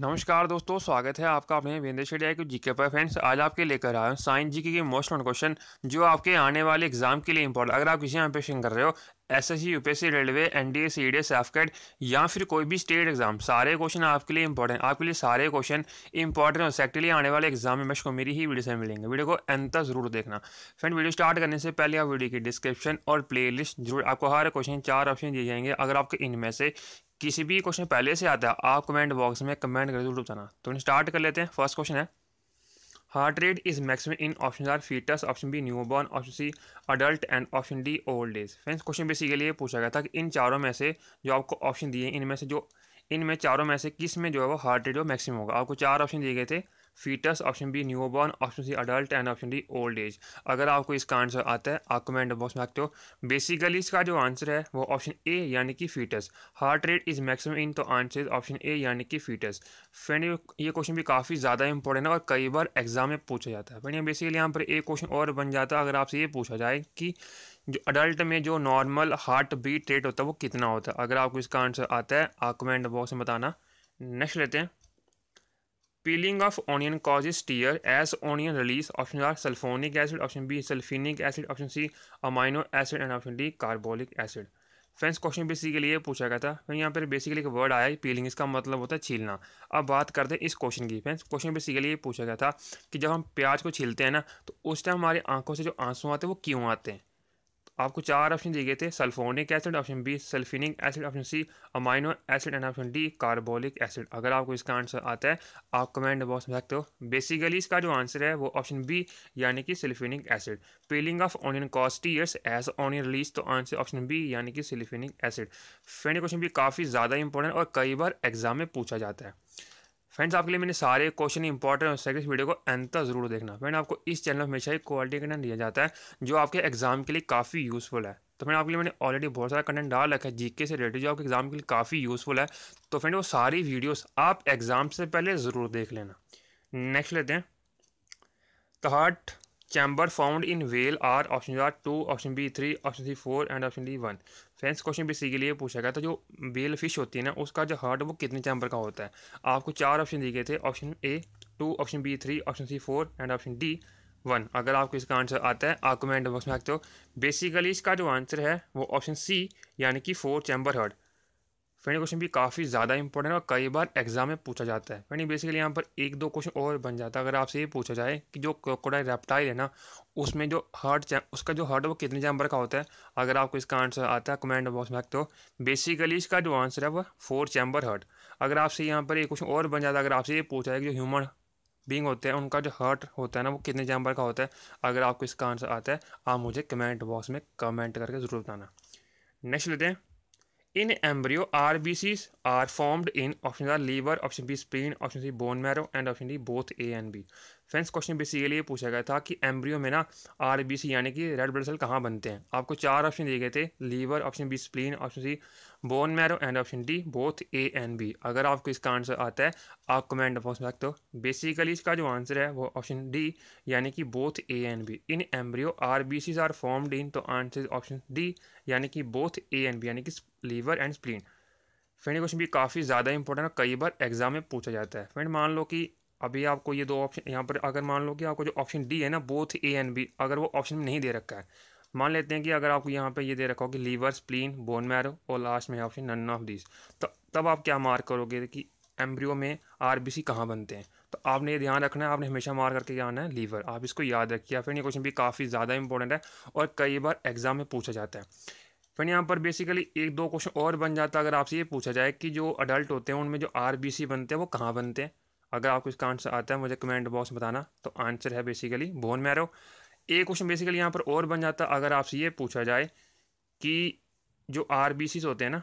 नमस्कार दोस्तों स्वागत है आपका अपने वीरेंद्र शेडिया के जीके पर फ्रेंड्स आज आपके लेकर आए साइंस जीके के मोस्ट नोट क्वेश्चन जो आपके आने वाले एग्जाम के लिए इंपॉर्टेंट अगर आप किसी यहाँ पेशन कर रहे हो S S C U P S C railway N D S C S F या फिर कोई भी स्टेट एग्जाम सारे क्वेश्चन आपके लिए इंपॉर्टेंट आपके लिए सारे क्वेश्चन इंपॉर्टेंट और सेक्टली आने वाले एग्जाम में मेरे को मेरी ही वीडियो से मिलेंगे वीडियो को अंत जरूर देखना फ्रेंड वीडियो स्टार्ट करने से पहले आप वीडियो की डिस्क्रिप्शन और प्ले लिस्ट जरूर आपको हर क्वेश्चन चार ऑप्शन दिए जाएंगे अगर आपके इनमें से किसी भी क्वेश्चन पहले से आता है आप कमेंट बॉक्स में कमेंट करके जरूर बताना तो स्टार्ट कर लेते हैं फर्स्ट क्वेश्चन है heart rate is maximum in option A foetus option B newborn option C adult and option D old age friends question basically ये पूछा गया था कि इन चारों में से जो आपको ऑप्शन दिए इनमें से जो इनमें चारों में से किस में जो है वो हार्ट रेट जो मैक्सिमम होगा आपको चार ऑप्शन दिए गए थे foetus option B newborn option C adult and option D old age अगर आपको इसका आंसर आता है आप कमेंट बॉक्स में रखते हो बेसिकली इसका जो आंसर है वो ऑप्शन ए यानी कि foetus heart rate is maximum in तो आंसर इज ऑप्शन ए यानी कि फीटस फ्रेंड ये क्वेश्चन भी काफ़ी ज़्यादा इंपॉर्टेंट है और कई बार एग्जाम में पूछा जाता है फ्रेंड बेसिकली यहाँ पर एक क्वेश्चन और बन जाता है अगर आपसे ये पूछा जाए कि जो अडल्ट में जो नॉर्मल हार्ट बीट रेट होता है वो कितना होता है अगर आपको इसका आंसर आता है आप कमेंट बॉक्स में बताना नेक्स्ट लेते हैं peeling off onion causes tears onion release option A sulphonic acid option B sulphinic acid option C amino acid and option D carbolic acid friends question basically ये पूछा गया था फिर यहाँ पर बेसिकली एक वर्ड आया है पीलिंग इसका मतलब होता है छीलना अब बात करते हैं इस क्वेश्चन की फ्रेंड्स क्वेश्चन बेसिकली ये पूछा गया था कि जब हम प्याज को छीलते हैं ना तो उस टाइम हमारी आंखों से जो आंसू आते हैं वो क्यों आते हैं आपको चार ऑप्शन दिए गए थे sulphonic acid option B sulphinic acid option C amino acid and option D carbolic acid अगर आपको इसका आंसर आता है आप कमेंट बॉक्स में सकते हो बेसिकली इसका जो आंसर है वो ऑप्शन बी यानी कि sulphinic acid peeling off onion causes tears as onion release तो आंसर ऑप्शन बी यानी कि सल्फिनिक एसिड फ्रेंड क्वेश्चन भी काफ़ी ज़्यादा इंपॉर्टेंट और कई बार एग्जाम में पूछा जाता है फ्रेंड्स आपके लिए मैंने सारे क्वेश्चन इंपॉर्टेंट हो इस वीडियो को अंत तक जरूर देखना फ्रेंड आपको इस चैनल में हमेशा ही क्वालिटी कंटेंट दिया जाता है जो आपके एग्जाम के लिए काफ़ी यूज़फुल है तो फ्रेंड आपके लिए मैंने ऑलरेडी बहुत सारा कंटेंट डाल रखा है जीके से रिलेटेड जो आपके एग्जाम के लिए काफ़ी यूज़फुल है तो फ्रेंड वो सारी वीडियोज़ आप एग्ज़ाम से पहले ज़रूर देख लेना नेक्स्ट लेते हैं heart chamber found in whale are option A two option B three option C four and option D one friends question B C के लिए पूछा गया था जो वेल फिश होती है ना उसका जो हार्ट वो कितने चैम्बर का होता है आपको चार ऑप्शन दिए गए थे option A two option B three option C four and option D one अगर आपको इसका आंसर आता है आप कमेंट बॉक्स में रखते हो बेसिकली इसका जो आंसर है वो ऑप्शन सी यानी कि four chamber heart friend question भी काफ़ी ज़्यादा इंपॉर्टेंट और कई बार एग्जाम में पूछा जाता है फ्रेंड बेसिकली यहाँ पर एक दो क्वेश्चन और बन जाता है अगर आपसे ये पूछा जाए कि जो क्रोकोडाइल रेप्टाइल है ना उसमें जो हार्ट उसका जो हार्ट है वो कितने चैम्बर का होता है अगर आपको इसका आंसर आता है कमेंट बॉक्स में रखते हो बेसिकली इसका जो आंसर है वो फोर चैम्बर हार्ट अगर आपसे यहाँ पर एक क्वेश्चन और बन जाता है अगर आपसे ये पूछा है कि जो ह्यूमन बींग होते हैं उनका जो हार्ट होता है ना वो कितने चैम्बर का होता है अगर आपको इसका आंसर आता है आप मुझे कमेंट बॉक्स में कमेंट करके ज़रूर बताना नेक्स्ट लेते हैं in embryo R B C are formed in option A liver option B spleen option C bone marrow and option D both A and B friends question के लिए पूछा गया था कि एम्ब्रियो में ना आर बी सी यानी कि रेड ब्लड सेल कहाँ बनते हैं आपको चार ऑप्शन दिए गए थे liver option B spleen option C bone marrow and option D both A and B अगर आपको इसका आंसर आता है आप कमेंट बॉक्स में रखते हो बेसिकली इसका जो आंसर है वो ऑप्शन डी यानी कि both A and B in embryo R B Cs are formed in तो आंसर इज ऑप्शन डी यानी कि बोथ ए एंड बी यानी कि liver and spleen friend question भी काफ़ी ज़्यादा इंपॉर्टेंट है कई बार एग्जाम में पूछा जाता है फ्रेंड मान लो कि अभी आपको ये दो ऑप्शन यहाँ पर अगर मान लो कि आपको जो ऑप्शन डी है ना बोथ ए एंड बी अगर वो ऑप्शन नहीं दे रखा है मान लेते हैं कि अगर आपको यहाँ पे ये दे रखा हो कि लीवर स्प्लीन बोन मैरो और लास्ट में ऑप्शन नन ऑफ दिस तो तब आप क्या मार्क करोगे कि एम्ब्रियो में आरबीसी कहाँ बनते हैं तो आपने ये ध्यान रखना है आपने हमेशा मार करके आना है लीवर आप इसको याद रखिए फिर ये क्वेश्चन भी काफ़ी ज़्यादा इंपॉर्टेंट है और कई बार एग्जाम में पूछा जाता है फिर यहाँ पर बेसिकली एक दो क्वेश्चन और बन जाता है अगर आपसे ये पूछा जाए कि जो अडल्ट होते हैं उनमें जो आर बनते हैं वो कहाँ बनते हैं अगर आपको इसका आंसर आता है मुझे कमेंट बॉक्स में बताना तो आंसर है बेसिकली बोन मैरो एक क्वेश्चन बेसिकली यहाँ पर और बन जाता अगर आपसे ये पूछा जाए कि जो आर होते हैं ना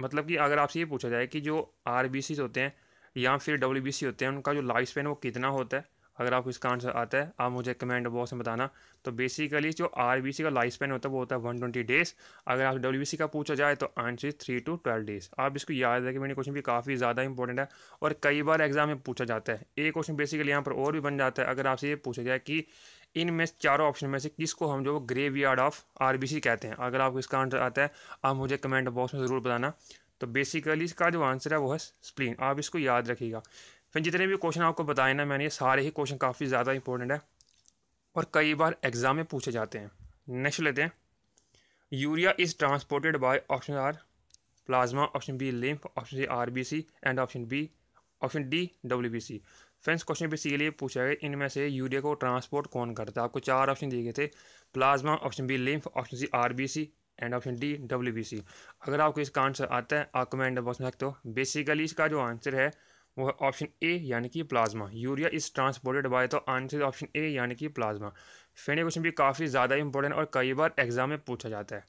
मतलब कि अगर आपसे ये पूछा जाए कि जो आर होते हैं या फिर डब्ल्यू होते हैं उनका जो लाइफ स्पेन वो कितना होता है अगर आपको इसका आंसर आता है आप मुझे कमेंट बॉक्स में बताना तो बेसिकली जो आर का लाइफ स्पेन होता है वो होता है वन ट्वेंटी डेज़ अगर आप डब्ल्यू का पूछा जाए तो answer three two twelve days आप इसको याद रखें मैंने क्वेश्चन भी काफ़ी ज़्यादा इंपॉर्टेंट है और कई बार एग्जाम में पूछा जाता है एक क्वेश्चन बेसिकली यहाँ पर और भी बन जाता है अगर आपसे ये पूछा जाए कि इनमें चारों ऑप्शन में से किसको हम जो ग्रेव यार्ड ऑफ आरबीसी कहते हैं अगर आपको इसका आंसर आता है आप मुझे कमेंट बॉक्स में ज़रूर बताना तो बेसिकली इसका जो आंसर है वो है स्प्लीन आप इसको याद रखिएगा फिर जितने भी क्वेश्चन आपको बताए ना मैंने ये सारे ही क्वेश्चन काफ़ी ज़्यादा इंपॉर्टेंट है और कई बार एग्ज़ाम में पूछे जाते हैं नेक्स्ट लेते हैं urea is transported by option A plasma option B lymph option C R B C and option B option D W B C friends question भी इसीलिए पूछा गया इनमें से यूरिया को ट्रांसपोर्ट कौन करता है आपको चार ऑप्शन दिए गए थे plasma option B lymph option C R B C and option D W B C अगर आपको इसका आंसर आता है आप कमेंट बॉक्स में रखते हो बेसिकली इसका जो आंसर है वो है ऑप्शन ए यानी कि plasma urea is transported by तो आंसर ऑप्शन ए यानी कि प्लाज्मा फेने क्वेश्चन भी काफ़ी ज़्यादा इंपॉर्टेंट और कई बार एग्जाम में पूछा जाता है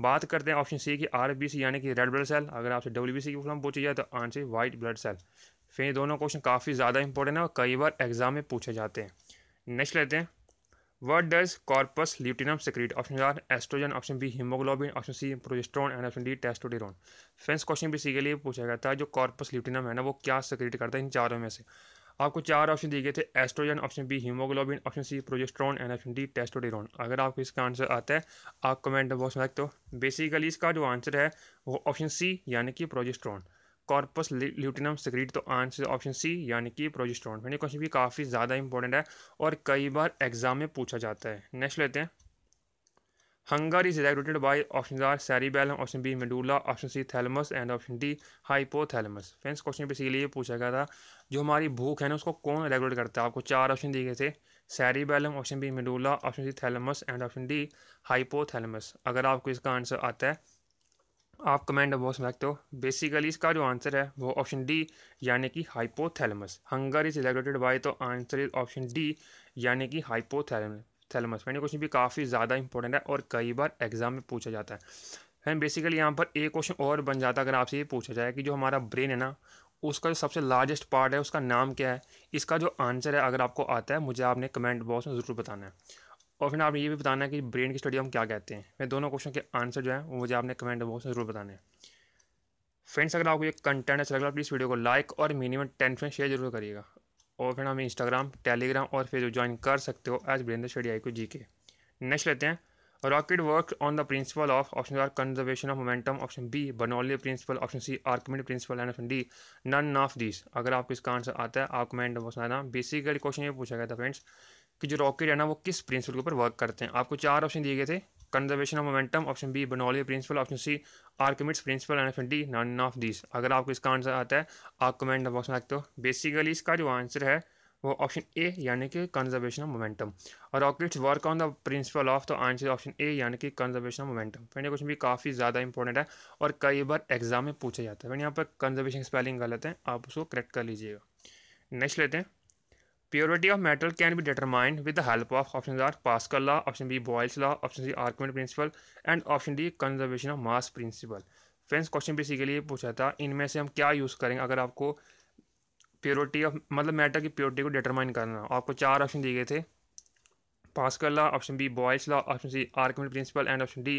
बात करते हैं ऑप्शन सी की आर बी सी यानी कि रेड ब्लड सेल अगर आपसे डब्ल्यू बी सी की पूछी जाए तो आंसर व्हाइट ब्लड सेल फिर दोनों क्वेश्चन काफ़ी ज़्यादा इंपॉर्टेंट है और कई बार एग्जाम में पूछे जाते हैं नेक्स्ट लेते हैं what does corpus luteum secrete option A oestrogen option B hemoglobin, option C progesterone and option D testosterone. Friends question भी लिए पूछा गया था जो कॉर्पस ल्यूटिनम है ना वो क्या सिक्रीट करता है इन चारों में से आपको चार ऑप्शन दिए गए थे oestrogen option B haemoglobin option C progesterone and option D testosterone अगर आपको इसका आंसर आता है आप कमेंट बॉक्स में रखते हो बेसिकली इसका जो आंसर है वो ऑप्शन सी यानी कि प्रोजेस्ट्रॉन कॉर्पस ल्यूटिनम सिक्रीट तो आंसर ऑप्शन सी यानी कि प्रोजेस्ट्रॉन मैंने क्वेश्चन भी काफ़ी ज़्यादा इंपॉर्टेंट है और कई बार एग्जाम में पूछा जाता है नेक्स्ट लेते हैं hunger is regulated by option A cerebellum option B medulla option C thalamus and option D hypothalamus friends question पे इसीलिए पूछा गया था जो हमारी भूख है ना उसको कौन रेगुलेट करता है आपको चार ऑप्शन दिए गए थे cerebellum option B medulla option C thalamus and option D hypothalamus अगर आपको इसका आंसर आता है आप कमेंट बॉक्स में रखते हो बेसिकली इसका जो आंसर है वो ऑप्शन डी यानी कि hypothalamus hunger is regulated by तो आंसर इज ऑप्शन डी यानी कि हाइपोथैलेमस मैंने क्वेश्चन भी काफ़ी ज़्यादा इंपॉर्टेंट है और कई बार एग्जाम में पूछा जाता है फैन बेसिकली यहाँ पर एक क्वेश्चन और बन जाता है अगर आपसे ये पूछा जाए कि जो हमारा ब्रेन है ना उसका जो सबसे लार्जेस्ट पार्ट है उसका नाम क्या है इसका जो आंसर है अगर आपको आता है मुझे आपने कमेंट बॉक्स में ज़रूर बताना है और फिर आपने ये भी बताना है कि ब्रेन की स्टडी हम क्या कहते हैं मैं दोनों क्वेश्चन के आंसर जो है वो मुझे आपने कमेंट बॉक्स में ज़रूर बताने हैं फ्रेंड्स अगर आपको ये कंटेंट अच्छा लगा प्लीज़ वीडियो को लाइक और मिनिमम टेन फ्रेंड शेयर जरूर करिएगा और फिर हमें इंस्टाग्राम टेलीग्राम और फेसबुक ज्वाइन कर सकते हो एज ब्रेन स्टडी आई को जी के नेक्स्ट लेते हैं rocket work on the principle of option A conservation of momentum option B Bernoulli principle option C Archimedes principle and option D none of this अगर आपको इसका आंसर आता है आप कमेंट बॉक्स में आना बेसिकली क्वेश्चन ये पूछा गया था फ्रेंड्स कि जो रॉकेट है ना वो किस प्रिंसिपल के ऊपर वर्क करते हैं आपको चार ऑप्शन दिए गए थे conservation of momentum option B Bernoulli principle option C Archimedes principle and option D none of this अगर आपको इसका आंसर आता है आप कमेंट बॉक्स में रखते हो बेसिकली इसका जो आंसर है वो ऑप्शन ए यानी कि कंजर्वेशन ऑफ मोमेंटम और rockets work on the principle of तो आंसर ऑप्शन ए यानी कि conservation of momentum friend question भी काफ़ी ज़्यादा इंपॉर्टेंट है और कई बार एग्जाम में पूछा जाता है फ्रेंड यहाँ पर कंजर्वेशन स्पेलिंग गलत है आप उसको करेक्ट कर लीजिएगा नेक्स्ट लेते हैं purity of metal can be determined with the help of option A Pascal law option B Boyle's law option C Archimedes principle and option D conservation of mass principle friends question basically पूछा था इनमें से हम क्या use करेंगे अगर आपको purity of मतलब मैटर की प्योरिटी को डिटरमाइन करना आपको चार ऑप्शन दिए गए थे Pascal law option B Boyle's law option C Archimedes principle and option D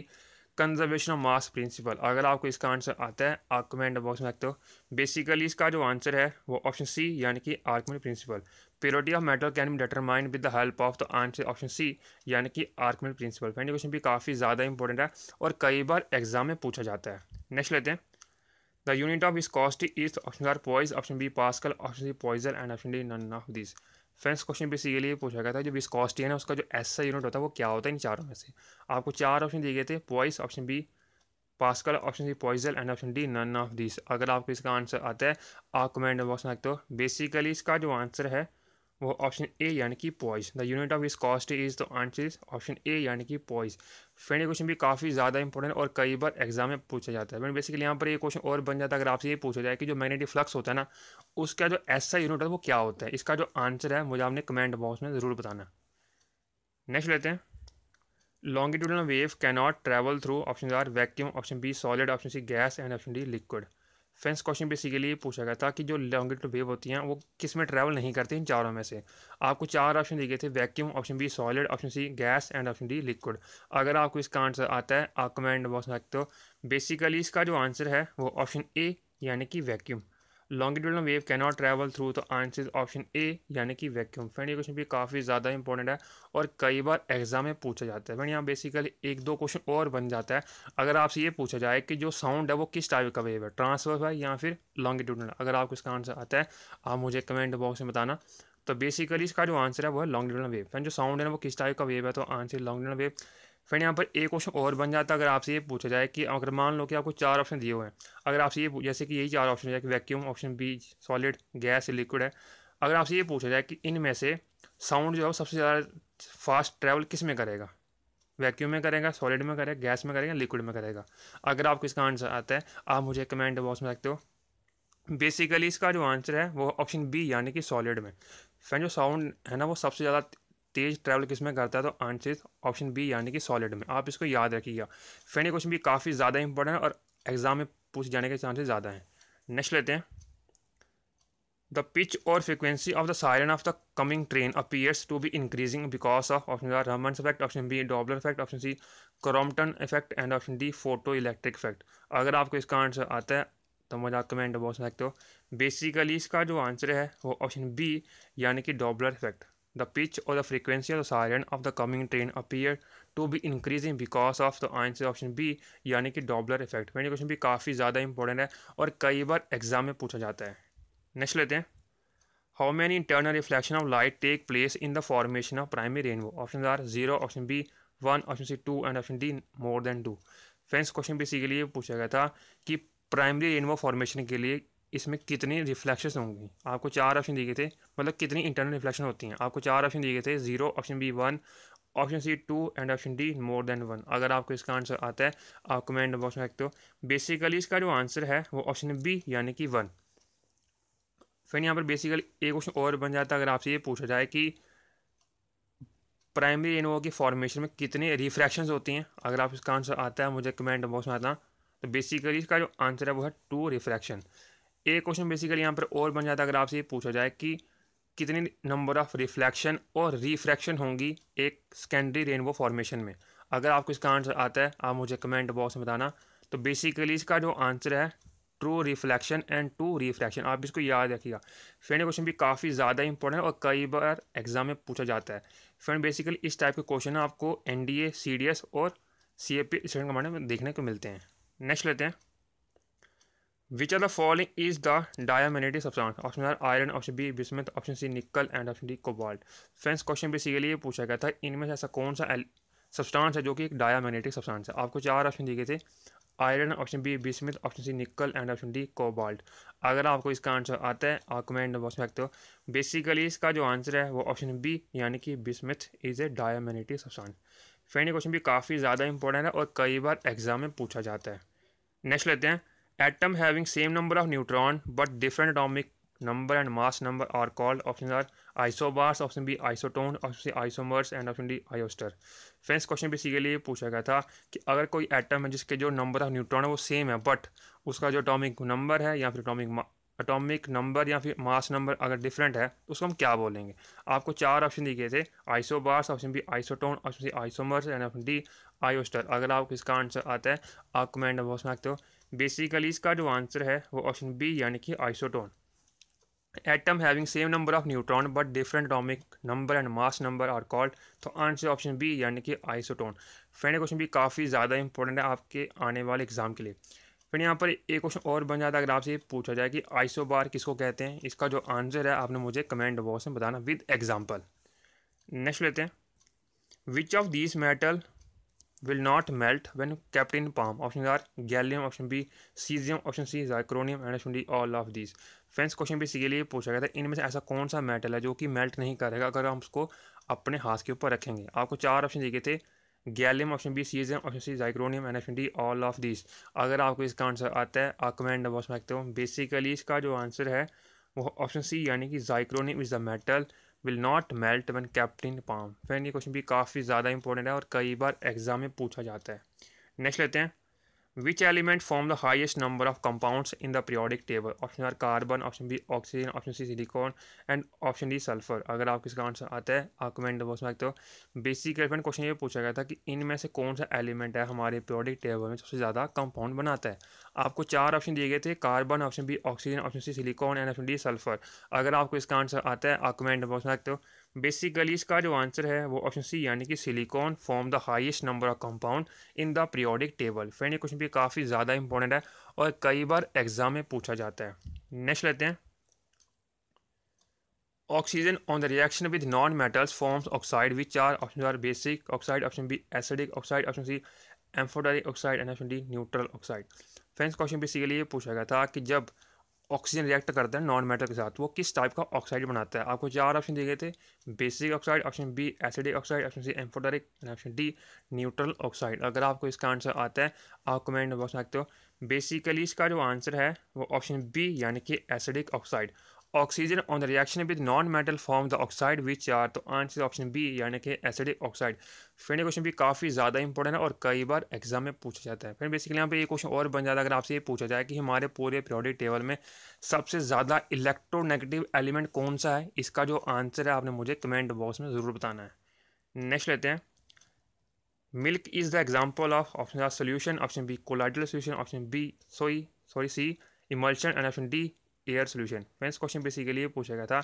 conservation of mass principle अगर आपको इसका आंसर आता है आप कमेंट बॉक्स में रखते हो बेसिकली इसका जो आंसर है वो ऑप्शन सी यानी कि Archimedes principle purity of metal can determine with the help of the answer option C यानी कि आर्कमेंट प्रिंसिपल फ्रेंड क्वेश्चन भी काफ़ी ज़्यादा इंपॉर्टेंट है और कई बार एग्जाम में पूछा जाता है नेक्स्ट लेते हैं the unit of viscosity is option A poise option B pascal option C poiseuille and option D none of this friends question basically पूछा गया था जो विस्कॉस्टी है ना उसका जो ऐसा यूनिट होता है वो क्या होता है इन चारों में से आपको चार ऑप्शन दिए गए थे poise option B pascal option C poiseuille and option D none of this अगर आपको इसका आंसर आता है आप कमेंट बॉक्स में रखते हो बेसिकली इसका जो आंसर है वो ऑप्शन ए यानी कि poise the unit of viscosity is तो आंसर इज ऑप्शन ए यानी कि पॉइज फ्रेंड क्वेश्चन भी काफ़ी ज़्यादा इंपॉर्टेंट और कई बार एग्जाम में पूछा जाता है फ्रेंड बेसिकली यहाँ पर ये क्वेश्चन और बन जाता है अगर आपसे ये पूछा जाए कि जो मैग्नेटिक फ्लक्स होता है ना उसका जो ऐसा यूनिट है वो क्या होता है इसका जो आंसर है मुझे आपने कमेंट बॉक्स में ज़रूर बताना नेक्स्ट लेते हैं longitudinal wave cannot travel through option A vacuum option B solid option C gas and option D liquid friends question basically पूछा गया था कि जो लॉन्गिट्यूड वेव होती हैं वो किस में ट्रैवल नहीं करती इन चारों में से आपको चार ऑप्शन दिए गए थे vacuum option B solid option C gas and option D liquid अगर आपको इसका आंसर आता है आप कमेंट बॉक्स में रखते हो बेसिकली इसका जो आंसर है वो ऑप्शन ए यानी कि vacuum longitudinal wave can not travel through तो आंसर ऑप्शन ए यानी कि वैक्यूम फ्रेंड ये क्वेश्चन भी काफ़ी ज़्यादा इंपॉर्टेंट है और कई बार एग्जाम में पूछा जाता है फ्रेंड यहाँ बेसिकली एक दो क्वेश्चन और बन जाता है अगर आपसे ये पूछा जाए कि जो साउंड है वो किस टाइप का वेव है ट्रांसफर है या फिर लॉन्गिट्यूडनल अगर आपको इसका आंसर आता है आप मुझे कमेंट बॉक्स में बताना तो बेसिकली इसका जो आंसर है वो है लॉन्गिट्यूडनल वेव फ्रेंड जो साउंड है वो किस टाइप का वेव है तो आंसर लॉन्गिट्यूडनल वेव फ्रेंड यहाँ पर एक क्वेश्चन और बन जाता है अगर आपसे ये पूछा जाए कि अगर मान लो कि आपको चार ऑप्शन दिए हुए हैं अगर आपसे ये जैसे कि यही चार ऑप्शन है कि vacuum option B solid gas liquid है अगर आपसे ये पूछा जाए कि इनमें से साउंड जो है सबसे ज़्यादा फास्ट ट्रैवल किस में करेगा वैक्यूम में करेगा सॉलिड में करेगा गैस में करेगा लिक्विड में करेगा अगर आपको इसका आंसर आता है आप मुझे कमेंट बॉक्स में रखते हो बेसिकली इसका जो आंसर है वो ऑप्शन बी यानी कि सॉलिड में फ्रेंड जो साउंड है ना वो सबसे ज़्यादा तेज़ ट्रैवल किस में करता है तो आंसर ऑप्शन बी यानी कि सॉलिड में आप इसको याद रखिएगा फैनी क्वेश्चन भी काफ़ी ज़्यादा इंपॉर्टेंट है और एग्ज़ाम में पूछ जाने के चांसेस ज़्यादा हैं नेक्स्ट लेते हैं the pitch or frequency of the siren of the coming train appears to be increasing because of option A effect option B Doppler effect option C Compton effect and option D photoelectric effect अगर आपको इसका answer आता है तो मुझे आप comment box में सकते हो बेसिकली इसका जो आंसर है वो ऑप्शन बी यानी कि Doppler effect The pitch or the frequency of the siren of the coming train appeared to be increasing because of the answer option B यानी कि डॉबलर इफेक्ट मैंने क्वेश्चन भी काफ़ी ज़्यादा इंपॉर्टेंट है और कई बार एग्जाम में पूछा जाता है नेक्स्ट लेते हैं how many internal reflection of light take place in the formation of primary rainbow option A zero option B one option C two and option D more than two friends question basically पूछा गया था कि primary rainbow formation के लिए इसमें कितने reflection होंगी आपको चार ऑप्शन दिए गए थे मतलब कितनी इंटरनल रिफ्लेक्शन होती हैं आपको चार ऑप्शन दिए गए थे zero option B one option C two and option D more than one अगर आपको इसका आंसर आता है आप कमेंट बॉक्स में रखते हो बेसिकली इसका जो आंसर है वो ऑप्शन बी यानी कि वन फिर यहाँ पर बेसिकली एक क्वेश्चन और बन जाता है अगर आपसे ये पूछा जाए कि प्राइमरी रेनोवा की फॉर्मेशन में कितने रिफ्रैक्शन होती हैं अगर आप इसका आंसर आता है मुझे कमेंट बॉक्स में आता तो बेसिकली इसका जो आंसर है वो है टू रिफ्रैक्शन एक क्वेश्चन बेसिकली यहाँ पर और बन जाता है अगर आपसे ये पूछा जाए कि कितनी नंबर ऑफ रिफ्लेक्शन और रिफ्रैक्शन होंगी एक सेकेंडरी रेनबो फॉर्मेशन में अगर आपको इसका आंसर आता है आप मुझे कमेंट बॉक्स में बताना तो बेसिकली इसका जो आंसर है two reflection and two refraction आप इसको याद रखिएगा फ्रेंड क्वेश्चन भी काफ़ी ज़्यादा इंपॉर्टेंट और कई बार एग्जाम में पूछा जाता है फ्रेंड बेसिकली इस टाइप के क्वेश्चन आपको N D A C D S और C A P student command में देखने को मिलते हैं नेक्स्ट लेते हैं which are the following is the diamagnetic substance option A iron option B bismuth option C nickel and option D cobalt friends question basically ये पूछा गया था इनमें से ऐसा कौन सा सब्सटेंस है जो कि एक डायमैग्नेटिक सब्सटेंस है आपको चार ऑप्शन दिए गए थे iron option B bismuth option C nickel and option D cobalt अगर आपको इसका आंसर आता है आप कमेंट बॉक्स में रखते हो बेसिकली इसका जो आंसर है वो ऑप्शन बी यानी कि bismuth is a diamagnetic substance friend ये क्वेश्चन भी काफ़ी ज़्यादा इंपॉर्टेंट है और कई बार एग्जाम में पूछा जाता है नेक्स्ट लेते हैं atom having same number of neutron but different atomic number and mass number are called option A isobars option B isotone option C isomers and option D ioster friends question लिए पूछा गया था कि अगर कोई atom है जिसके जो नंबर ऑफ न्यूट्रॉन है वो सेम है बट उसका जो अटोमिक नंबर है या फिर अटोमिक अटोमिक नंबर या फिर मास नंबर अगर डिफरेंट है तो उसको हम क्या बोलेंगे आपको चार ऑप्शन दिए थे isobars option B isotone option C isomers and option D isoster अगर आपको इसका आंसर आता है आप कमेंट बॉक्स में रखते हो बेसिकली इसका जो आंसर है वो ऑप्शन बी यानी कि isotone atom having same number of neutron but different atomic number and mass number are called तो आंसर ऑप्शन बी यानी कि आइसोटोन फ्रेंड क्वेश्चन भी काफ़ी ज़्यादा इंपॉर्टेंट है आपके आने वाले एग्जाम के लिए फिर यहाँ पर एक क्वेश्चन और बन जाता है अगर आपसे पूछा जाए कि आइसो बार किसको कहते हैं इसका जो आंसर है आपने मुझे कमेंट बॉक्स में बताना विद एग्जाम्पल नेक्स्ट लेते हैं which of this metal will not melt when kept in palm option A gallium option B caesium option C is and option D all of this friends question भी इसी के लिए पूछा गया था इनमें से ऐसा कौन सा मेटल है जो कि मेल्ट नहीं करेगा अगर हम उसको अपने हाथ के ऊपर रखेंगे आपको चार ऑप्शन दिए गए थे gallium option B caesium option C zirconium and option D all of this अगर आपको इसका आंसर आता है आप कमेंट बॉक्स में रखते हो बेसिकली इसका जो आंसर है वो ऑप्शन सी यानी कि zirconium is the metal will not melt when kept in palm friend ये क्वेश्चन भी काफ़ी ज़्यादा इंपॉर्टेंट है और कई बार एग्जाम में पूछा जाता है नेक्स्ट लेते हैं which element form the highest number of compounds in the periodic table option A carbon option B oxygen option C silicon and option D sulphur अगर आप किसका आंसर आता है आप कमेंट बॉक्स में रखते हो बेसिक एलिमेंट क्वेश्चन ये पूछा गया था कि इनमें से कौन सा एलिमेंट है हमारे पीरियोडिक टेबल में सबसे ज़्यादा कंपाउंड बनाता है आपको चार ऑप्शन दिए गए थे carbon option B oxygen option C silicon and option D sulphur अगर आपको इसका आंसर आता है आप कमेंट बॉक्स में सकते हो बेसिकली इसका जो आंसर है वो ऑप्शन सी यानी कि silicon form the highest number of compound in the periodic table friend ये क्वेश्चन भी काफ़ी ज़्यादा इंपॉर्टेंट है और कई बार एग्जाम में पूछा जाता है नेक्स्ट लेते हैं oxygen on the reaction with non metals forms oxide which are option A basic oxide option B acidic oxide option C amphoteric oxide and option D neutral oxide friends question basically ये पूछा गया था कि जब oxygen react करता है non metal के साथ वो किस टाइप का ऑक्साइड बनाता है आपको चार ऑप्शन दिए गए थे basic oxide option B acidic oxide option C amphoteric option D neutral oxide अगर आपको इसका आंसर आता है आप कमेंट में बता सकते हो बेसिकली इसका जो आंसर है वो ऑप्शन बी यानी कि acidic oxide oxygen on the reaction with non metal form the oxide which are तो आंसर ऑप्शन बी यानी कि एसिडिक ऑक्साइड फ्रेंड क्वेश्चन भी काफ़ी ज़्यादा इंपॉर्टेंट है और कई बार एग्जाम में पूछा जाता है फ्रेंड बेसिकली यहाँ पे ये क्वेश्चन और बन जाता है अगर आपसे ये पूछा जाए कि हमारे पूरे पीरियोडिक टेबल में सबसे ज़्यादा इलेक्ट्रोनेगेटिव एलिमेंट कौन सा है इसका जो आंसर है आपने मुझे कमेंट बॉक्स में ज़रूर बताना है नेक्स्ट लेते हैं milk is the example of option solution option B colloidal solution option B सोई sorry C emulsion and option D air solution इस क्वेश्चन बेसिकली ये पूछा गया था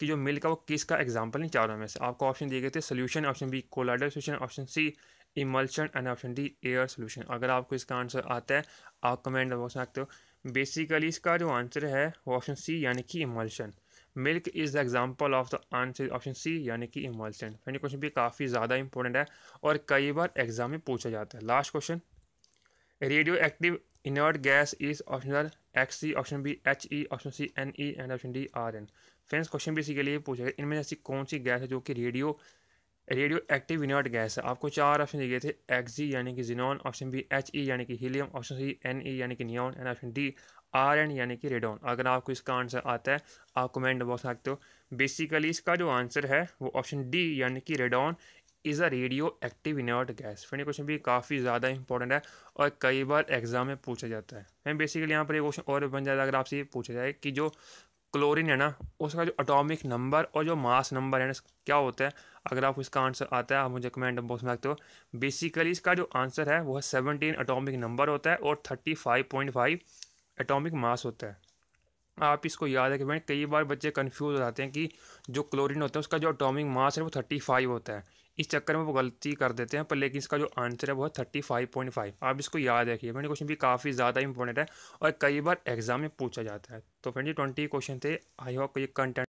कि जो मिल्क है वो किस का एग्जाम्पल नहीं चारों में से आपको ऑप्शन दिए गए थे solution option B colloidal solution option C emulsion and option D air solution अगर आपको इसका आंसर आता है आप कमेंट बॉक्स में आते हो बेसिकली इसका जो आंसर है वो ऑप्शन सी यानी कि emulsion milk is the example of the answer option C यानी कि इमल्शन फ्रेंड क्वेश्चन भी काफ़ी ज़्यादा इंपॉर्टेंट है और कई बार एग्जाम में पूछा जाता है last question radioactive inert gas is option X C option B H E option C N E and option D R N friends question भी इसी के लिए पूछा गया इनमें ऐसी कौन सी गैस है जो कि radio radioactive inert gas है आपको चार ऑप्शन दिए थे एक्सी यानी कि xenon option B H E यानी कि helium option C N E यानी कि neon and option D R N यानी कि रेडॉन अगर आपको इसका आंसर आता है आप कमेंट बॉक्स सकते हो बेसिकली इसका जो आंसर है वो ऑप्शन डी यानी कि radon is a radioactive inert gas फिर क्वेश्चन भी काफ़ी ज़्यादा इंपॉर्टेंट है और कई बार एग्जाम में पूछा जाता है मैम बेसिकली यहाँ पर एक क्वेश्चन और बन जाता है अगर आपसे ये पूछा जाए कि जो क्लोरीन है ना उसका जो अटोमिक नंबर और जो मास नंबर है ना क्या होता है अगर आपको इसका आंसर आता है आप मुझे कमेंट बॉक्स में रखते हो बेसिकली इसका जो आंसर है वो है सेवनटीन अटोमिक नंबर होता है और thirty five point five atomic mass होता है आप इसको याद रखें मैंने कई बार बच्चे कन्फ्यूज हो जाते हैं कि जो क्लोरीन होता है उसका जो अटोमिक मास है वो थर्टी फाइव होता है इस चक्कर में वो गलती कर देते हैं पर लेकिन इसका जो आंसर है वो है थर्टी फाइव पॉइंट फाइव आप इसको याद रखिए फ्रेंड क्वेश्चन भी काफ़ी ज़्यादा इंपॉर्टेंट है और कई बार एग्जाम में पूछा जाता है तो फ्रेंड जी ट्वेंटी क्वेश्चन थे आई होप ये कंटेंट